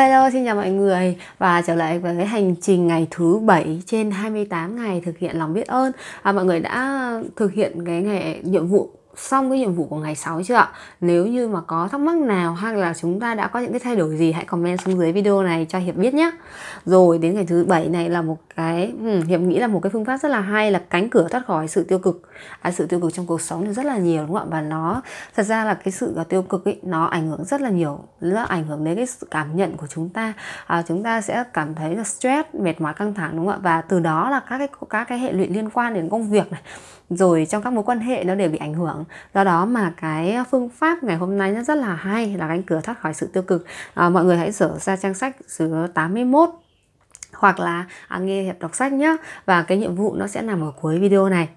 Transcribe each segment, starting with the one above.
Hello, xin chào mọi người và trở lại với hành trình ngày thứ 7 trên 28 ngày thực hiện lòng biết ơn. À, mọi người đã thực hiện cái ngày nhiệm vụ xong cái nhiệm vụ của ngày 6 chưa ạ? Nếu như mà có thắc mắc nào hay là chúng ta đã có những cái thay đổi gì hãy comment xuống dưới video này cho Hiệp biết nhé. Rồi đến ngày thứ bảy này là một cái ừ, Hiệp nghĩ là một cái phương pháp rất là hay là cánh cửa thoát khỏi sự tiêu cực. À, sự tiêu cực trong cuộc sống thì rất là nhiều đúng không ạ? Và nó thật ra là cái sự à, tiêu cực ấy, nó ảnh hưởng rất là nhiều, nó ảnh hưởng đến cái sự cảm nhận của chúng ta. À, chúng ta sẽ cảm thấy là stress, mệt mỏi, căng thẳng đúng không ạ? Và từ đó là các cái các cái hệ lụy liên quan đến công việc này rồi trong các mối quan hệ nó đều bị ảnh hưởng do đó mà cái phương pháp ngày hôm nay nó rất là hay là cánh cửa thoát khỏi sự tiêu cực à, mọi người hãy sửa ra trang sách số 81 hoặc là à, nghe hiệp đọc sách nhé và cái nhiệm vụ nó sẽ nằm ở cuối video này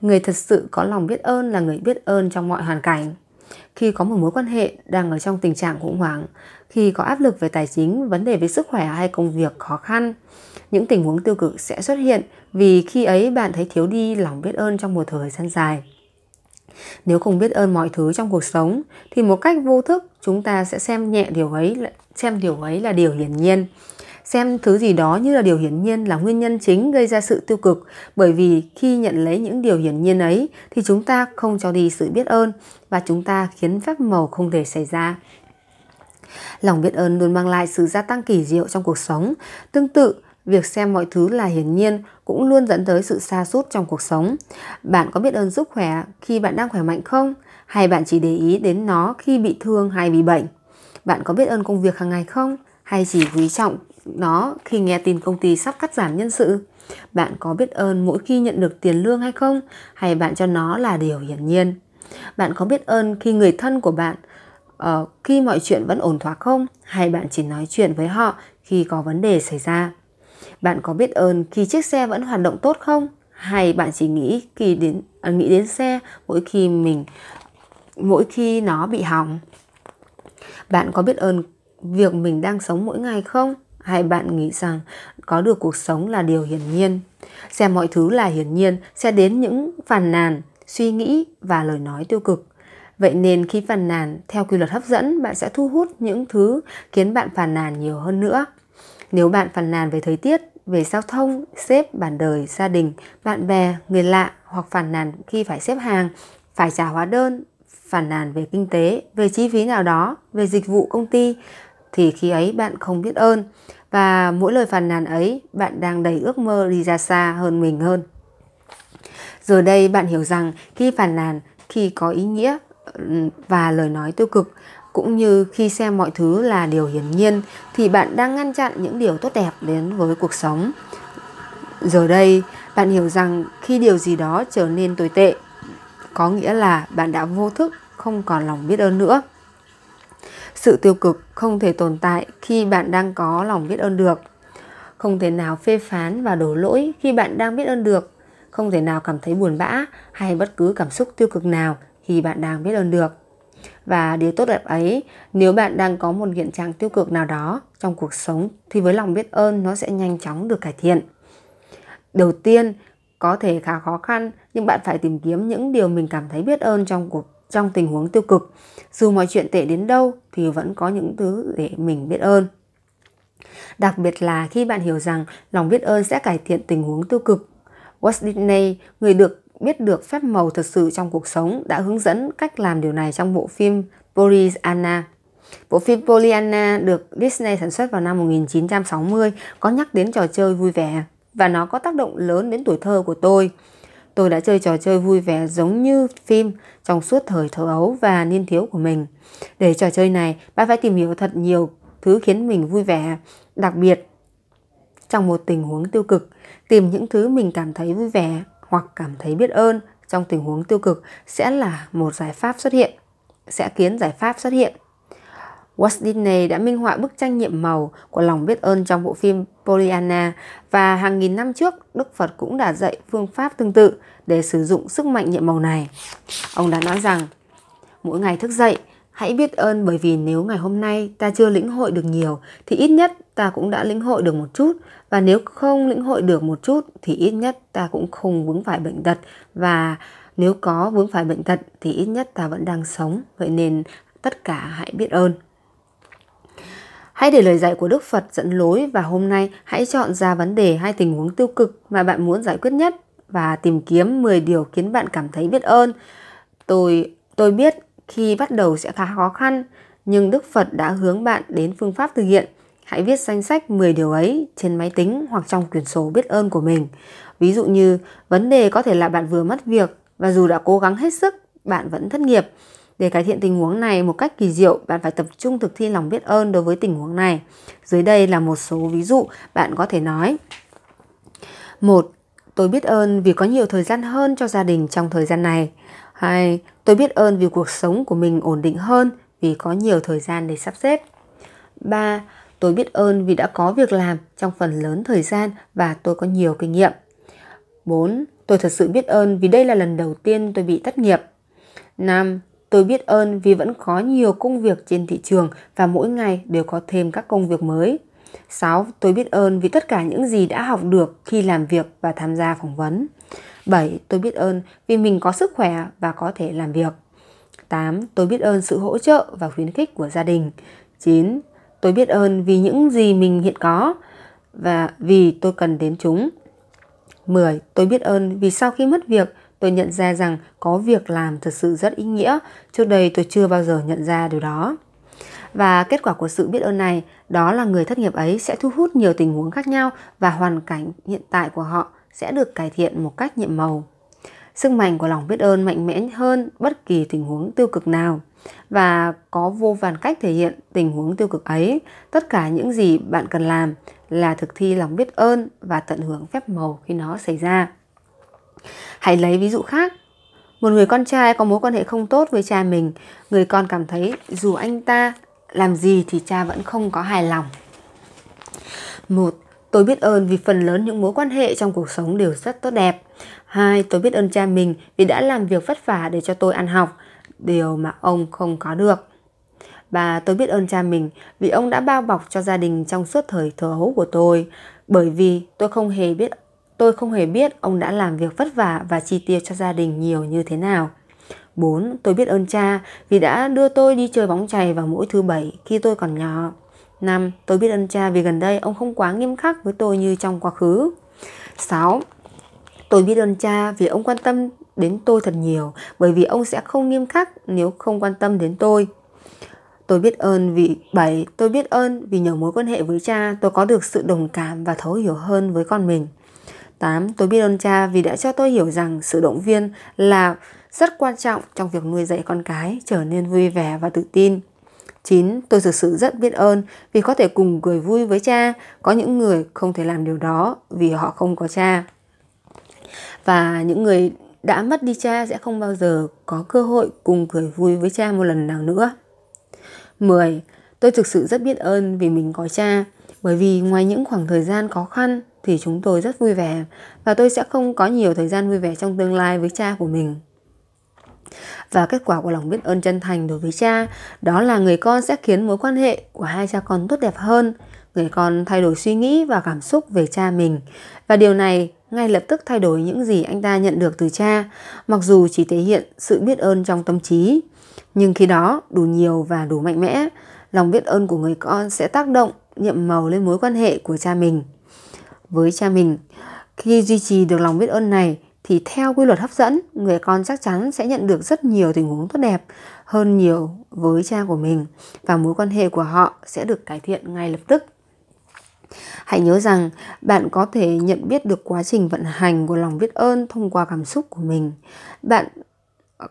người thật sự có lòng biết ơn là người biết ơn trong mọi hoàn cảnh khi có một mối quan hệ đang ở trong tình trạng khủng hoảng khi có áp lực về tài chính vấn đề về sức khỏe hay công việc khó khăn những tình huống tiêu cực sẽ xuất hiện vì khi ấy bạn thấy thiếu đi lòng biết ơn trong một thời gian dài nếu không biết ơn mọi thứ trong cuộc sống thì một cách vô thức chúng ta sẽ xem nhẹ điều ấy xem điều ấy là điều hiển nhiên. Xem thứ gì đó như là điều hiển nhiên là nguyên nhân chính gây ra sự tiêu cực bởi vì khi nhận lấy những điều hiển nhiên ấy thì chúng ta không cho đi sự biết ơn và chúng ta khiến phép màu không thể xảy ra. Lòng biết ơn luôn mang lại sự gia tăng kỳ diệu trong cuộc sống. Tương tự, việc xem mọi thứ là hiển nhiên cũng luôn dẫn tới sự xa sút trong cuộc sống. Bạn có biết ơn sức khỏe khi bạn đang khỏe mạnh không? Hay bạn chỉ để ý đến nó khi bị thương hay bị bệnh? Bạn có biết ơn công việc hàng ngày không? Hay chỉ quý trọng nó khi nghe tin công ty sắp cắt giảm nhân sự? Bạn có biết ơn mỗi khi nhận được tiền lương hay không? Hay bạn cho nó là điều hiển nhiên? Bạn có biết ơn khi người thân của bạn uh, khi mọi chuyện vẫn ổn thỏa không? Hay bạn chỉ nói chuyện với họ khi có vấn đề xảy ra? Bạn có biết ơn khi chiếc xe vẫn hoạt động tốt không? Hay bạn chỉ nghĩ khi đến à, nghĩ đến xe mỗi khi mình mỗi khi nó bị hỏng? Bạn có biết ơn việc mình đang sống mỗi ngày không? Hay bạn nghĩ rằng có được cuộc sống là điều hiển nhiên? Xem mọi thứ là hiển nhiên sẽ đến những phàn nàn, suy nghĩ và lời nói tiêu cực. Vậy nên khi phàn nàn theo quy luật hấp dẫn, bạn sẽ thu hút những thứ khiến bạn phàn nàn nhiều hơn nữa. Nếu bạn phàn nàn về thời tiết, về giao thông, xếp, bản đời, gia đình, bạn bè, người lạ hoặc phàn nàn khi phải xếp hàng, phải trả hóa đơn, phàn nàn về kinh tế, về chi phí nào đó, về dịch vụ công ty thì khi ấy bạn không biết ơn và mỗi lời phàn nàn ấy bạn đang đầy ước mơ đi ra xa hơn mình hơn. Giờ đây bạn hiểu rằng khi phàn nàn khi có ý nghĩa ừ, và lời nói tiêu cực cũng như khi xem mọi thứ là điều hiển nhiên thì bạn đang ngăn chặn những điều tốt đẹp đến với cuộc sống giờ đây bạn hiểu rằng khi điều gì đó trở nên tồi tệ có nghĩa là bạn đã vô thức không còn lòng biết ơn nữa sự tiêu cực không thể tồn tại khi bạn đang có lòng biết ơn được không thể nào phê phán và đổ lỗi khi bạn đang biết ơn được không thể nào cảm thấy buồn bã hay bất cứ cảm xúc tiêu cực nào khi bạn đang biết ơn được và điều tốt đẹp ấy, nếu bạn đang có một hiện trạng tiêu cực nào đó trong cuộc sống thì với lòng biết ơn nó sẽ nhanh chóng được cải thiện. Đầu tiên, có thể khá khó khăn nhưng bạn phải tìm kiếm những điều mình cảm thấy biết ơn trong cuộc trong tình huống tiêu cực. Dù mọi chuyện tệ đến đâu thì vẫn có những thứ để mình biết ơn. Đặc biệt là khi bạn hiểu rằng lòng biết ơn sẽ cải thiện tình huống tiêu cực. Walt Disney, người được biết được phép màu thật sự trong cuộc sống đã hướng dẫn cách làm điều này trong bộ phim Pollyanna. Bộ phim Pollyanna được Disney sản xuất vào năm 1960 có nhắc đến trò chơi vui vẻ và nó có tác động lớn đến tuổi thơ của tôi. Tôi đã chơi trò chơi vui vẻ giống như phim trong suốt thời thơ ấu và niên thiếu của mình. Để trò chơi này, bạn phải tìm hiểu thật nhiều thứ khiến mình vui vẻ, đặc biệt trong một tình huống tiêu cực, tìm những thứ mình cảm thấy vui vẻ hoặc cảm thấy biết ơn trong tình huống tiêu cực sẽ là một giải pháp xuất hiện, sẽ khiến giải pháp xuất hiện. Walt Disney đã minh họa bức tranh nhiệm màu của lòng biết ơn trong bộ phim Pollyanna và hàng nghìn năm trước, Đức Phật cũng đã dạy phương pháp tương tự để sử dụng sức mạnh nhiệm màu này. Ông đã nói rằng, mỗi ngày thức dậy, Hãy biết ơn bởi vì nếu ngày hôm nay ta chưa lĩnh hội được nhiều thì ít nhất ta cũng đã lĩnh hội được một chút và nếu không lĩnh hội được một chút thì ít nhất ta cũng không vướng phải bệnh tật và nếu có vướng phải bệnh tật thì ít nhất ta vẫn đang sống. Vậy nên tất cả hãy biết ơn. Hãy để lời dạy của Đức Phật dẫn lối và hôm nay hãy chọn ra vấn đề hay tình huống tiêu cực mà bạn muốn giải quyết nhất và tìm kiếm 10 điều khiến bạn cảm thấy biết ơn. Tôi tôi biết khi bắt đầu sẽ khá khó khăn, nhưng Đức Phật đã hướng bạn đến phương pháp thực hiện. Hãy viết danh sách 10 điều ấy trên máy tính hoặc trong quyển sổ biết ơn của mình. Ví dụ như, vấn đề có thể là bạn vừa mất việc và dù đã cố gắng hết sức, bạn vẫn thất nghiệp. Để cải thiện tình huống này một cách kỳ diệu, bạn phải tập trung thực thi lòng biết ơn đối với tình huống này. Dưới đây là một số ví dụ bạn có thể nói. một Tôi biết ơn vì có nhiều thời gian hơn cho gia đình trong thời gian này. 2. Tôi biết ơn vì cuộc sống của mình ổn định hơn vì có nhiều thời gian để sắp xếp. 3. Tôi biết ơn vì đã có việc làm trong phần lớn thời gian và tôi có nhiều kinh nghiệm. 4. Tôi thật sự biết ơn vì đây là lần đầu tiên tôi bị thất nghiệp. 5. Tôi biết ơn vì vẫn có nhiều công việc trên thị trường và mỗi ngày đều có thêm các công việc mới. 6. Tôi biết ơn vì tất cả những gì đã học được khi làm việc và tham gia phỏng vấn. 7. Tôi biết ơn vì mình có sức khỏe và có thể làm việc. 8. Tôi biết ơn sự hỗ trợ và khuyến khích của gia đình. 9. Tôi biết ơn vì những gì mình hiện có và vì tôi cần đến chúng. 10. Tôi biết ơn vì sau khi mất việc, tôi nhận ra rằng có việc làm thật sự rất ý nghĩa. Trước đây tôi chưa bao giờ nhận ra điều đó và kết quả của sự biết ơn này đó là người thất nghiệp ấy sẽ thu hút nhiều tình huống khác nhau và hoàn cảnh hiện tại của họ sẽ được cải thiện một cách nhiệm màu. Sức mạnh của lòng biết ơn mạnh mẽ hơn bất kỳ tình huống tiêu cực nào và có vô vàn cách thể hiện tình huống tiêu cực ấy. Tất cả những gì bạn cần làm là thực thi lòng biết ơn và tận hưởng phép màu khi nó xảy ra. Hãy lấy ví dụ khác. Một người con trai có mối quan hệ không tốt với cha mình, người con cảm thấy dù anh ta làm gì thì cha vẫn không có hài lòng. Một, tôi biết ơn vì phần lớn những mối quan hệ trong cuộc sống đều rất tốt đẹp. Hai, tôi biết ơn cha mình vì đã làm việc vất vả để cho tôi ăn học, điều mà ông không có được. Và tôi biết ơn cha mình vì ông đã bao bọc cho gia đình trong suốt thời thơ hấu của tôi, bởi vì tôi không hề biết tôi không hề biết ông đã làm việc vất vả và chi tiêu cho gia đình nhiều như thế nào. 4. Tôi biết ơn cha vì đã đưa tôi đi chơi bóng chày vào mỗi thứ bảy khi tôi còn nhỏ. 5. Tôi biết ơn cha vì gần đây ông không quá nghiêm khắc với tôi như trong quá khứ. 6. Tôi biết ơn cha vì ông quan tâm đến tôi thật nhiều bởi vì ông sẽ không nghiêm khắc nếu không quan tâm đến tôi. Tôi biết ơn vì 7. Tôi biết ơn vì nhờ mối quan hệ với cha tôi có được sự đồng cảm và thấu hiểu hơn với con mình. 8. Tôi biết ơn cha vì đã cho tôi hiểu rằng sự động viên là rất quan trọng trong việc nuôi dạy con cái trở nên vui vẻ và tự tin. 9. Tôi thực sự rất biết ơn vì có thể cùng cười vui với cha. Có những người không thể làm điều đó vì họ không có cha. Và những người đã mất đi cha sẽ không bao giờ có cơ hội cùng cười vui với cha một lần nào nữa. 10. Tôi thực sự rất biết ơn vì mình có cha, bởi vì ngoài những khoảng thời gian khó khăn thì chúng tôi rất vui vẻ và tôi sẽ không có nhiều thời gian vui vẻ trong tương lai với cha của mình. Và kết quả của lòng biết ơn chân thành đối với cha đó là người con sẽ khiến mối quan hệ của hai cha con tốt đẹp hơn, người con thay đổi suy nghĩ và cảm xúc về cha mình. Và điều này ngay lập tức thay đổi những gì anh ta nhận được từ cha, mặc dù chỉ thể hiện sự biết ơn trong tâm trí. Nhưng khi đó, đủ nhiều và đủ mạnh mẽ, lòng biết ơn của người con sẽ tác động nhiệm màu lên mối quan hệ của cha mình với cha mình. Khi duy trì được lòng biết ơn này thì theo quy luật hấp dẫn, người con chắc chắn sẽ nhận được rất nhiều tình huống tốt đẹp hơn nhiều với cha của mình và mối quan hệ của họ sẽ được cải thiện ngay lập tức. Hãy nhớ rằng bạn có thể nhận biết được quá trình vận hành của lòng biết ơn thông qua cảm xúc của mình. Bạn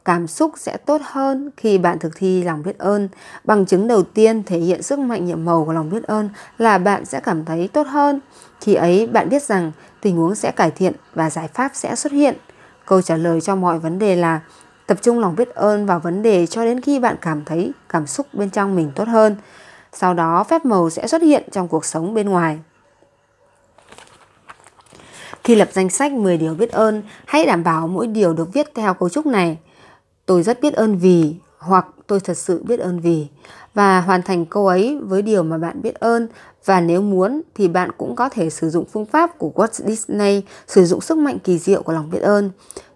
cảm xúc sẽ tốt hơn khi bạn thực thi lòng biết ơn. Bằng chứng đầu tiên thể hiện sức mạnh nhiệm màu của lòng biết ơn là bạn sẽ cảm thấy tốt hơn. Khi ấy bạn biết rằng tình huống sẽ cải thiện và giải pháp sẽ xuất hiện. Câu trả lời cho mọi vấn đề là tập trung lòng biết ơn vào vấn đề cho đến khi bạn cảm thấy cảm xúc bên trong mình tốt hơn. Sau đó phép màu sẽ xuất hiện trong cuộc sống bên ngoài. Khi lập danh sách 10 điều biết ơn, hãy đảm bảo mỗi điều được viết theo cấu trúc này – Tôi rất biết ơn vì hoặc tôi thật sự biết ơn vì và hoàn thành câu ấy với điều mà bạn biết ơn và nếu muốn thì bạn cũng có thể sử dụng phương pháp của Walt Disney sử dụng sức mạnh kỳ diệu của lòng biết ơn.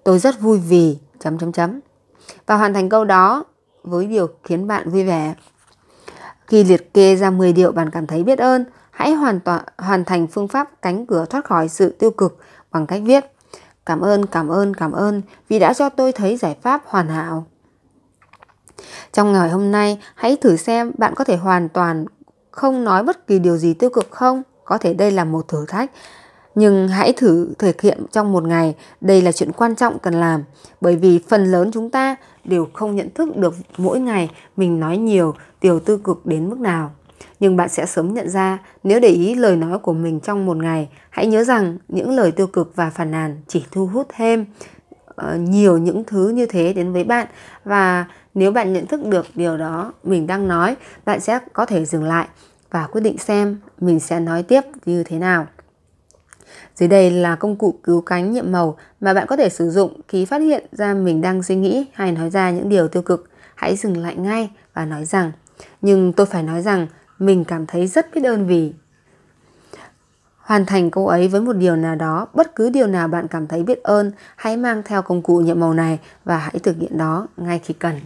Tôi rất vui vì chấm chấm chấm và hoàn thành câu đó với điều khiến bạn vui vẻ. Khi liệt kê ra 10 điều bạn cảm thấy biết ơn, hãy hoàn toàn hoàn thành phương pháp cánh cửa thoát khỏi sự tiêu cực bằng cách viết Cảm ơn, cảm ơn, cảm ơn vì đã cho tôi thấy giải pháp hoàn hảo. Trong ngày hôm nay, hãy thử xem bạn có thể hoàn toàn không nói bất kỳ điều gì tiêu cực không. Có thể đây là một thử thách, nhưng hãy thử thực hiện trong một ngày. Đây là chuyện quan trọng cần làm, bởi vì phần lớn chúng ta đều không nhận thức được mỗi ngày mình nói nhiều điều tiêu cực đến mức nào. Nhưng bạn sẽ sớm nhận ra nếu để ý lời nói của mình trong một ngày, hãy nhớ rằng những lời tiêu cực và phản nàn chỉ thu hút thêm ờ, nhiều những thứ như thế đến với bạn và nếu bạn nhận thức được điều đó mình đang nói, bạn sẽ có thể dừng lại và quyết định xem mình sẽ nói tiếp như thế nào. Dưới đây là công cụ cứu cánh nhiệm màu mà bạn có thể sử dụng khi phát hiện ra mình đang suy nghĩ hay nói ra những điều tiêu cực. Hãy dừng lại ngay và nói rằng, nhưng tôi phải nói rằng mình cảm thấy rất biết ơn vì Hoàn thành câu ấy với một điều nào đó, bất cứ điều nào bạn cảm thấy biết ơn, hãy mang theo công cụ nhiệm màu này và hãy thực hiện đó ngay khi cần.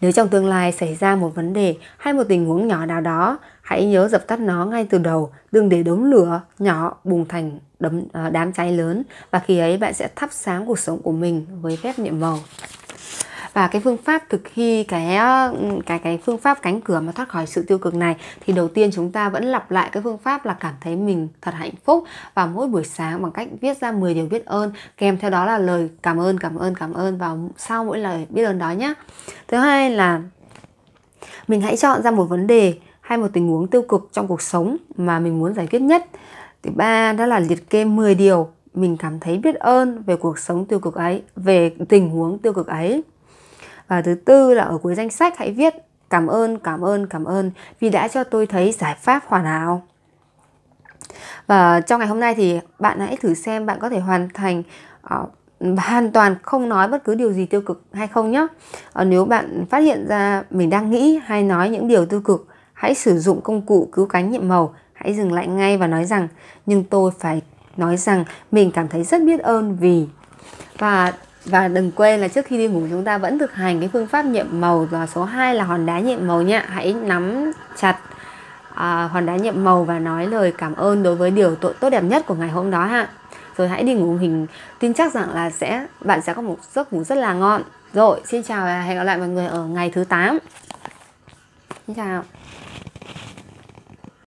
Nếu trong tương lai xảy ra một vấn đề hay một tình huống nhỏ nào đó, hãy nhớ dập tắt nó ngay từ đầu, đừng để đống lửa nhỏ bùng thành đấm, à, đám cháy lớn và khi ấy bạn sẽ thắp sáng cuộc sống của mình với phép nhiệm màu và cái phương pháp thực thi cái ờ, cái cái phương pháp cánh cửa mà thoát khỏi sự tiêu cực này thì đầu tiên chúng ta vẫn lặp lại cái phương pháp là cảm thấy mình thật hạnh phúc và mỗi buổi sáng bằng cách viết ra 10 điều biết ơn kèm theo đó là lời cảm ơn cảm ơn cảm ơn vào sau mỗi lời biết ơn đó nhé thứ hai là mình hãy chọn ra một vấn đề hay một tình huống tiêu cực trong cuộc sống mà mình muốn giải quyết nhất thứ ba đó là liệt kê 10 điều mình cảm thấy biết ơn về cuộc sống tiêu cực ấy về tình huống tiêu cực ấy và thứ tư là ở cuối danh sách hãy viết cảm ơn cảm ơn cảm ơn vì đã cho tôi thấy giải pháp hoàn hảo và trong ngày hôm nay thì bạn hãy thử xem bạn có thể hoàn thành uh, hoàn toàn không nói bất cứ điều gì tiêu cực hay không nhé uh, ờ, nếu bạn phát hiện ra mình đang nghĩ hay nói những điều tiêu cực hãy sử dụng công cụ cứu cánh nhiệm màu hãy dừng lại ngay và nói rằng nhưng tôi phải nói rằng mình cảm thấy rất biết ơn vì và và đừng quên là trước khi đi ngủ chúng ta vẫn thực hành cái phương pháp nhiệm màu và số 2 là hòn đá nhiệm màu nhé. Hãy nắm chặt à, hòn đá nhiệm màu và nói lời cảm ơn đối với điều tốt, tốt đẹp nhất của ngày hôm đó ha. Rồi hãy đi ngủ hình tin chắc rằng là sẽ bạn sẽ có một giấc ngủ rất là ngon. Rồi, xin chào và hẹn gặp lại mọi người ở ngày thứ 8. Xin chào.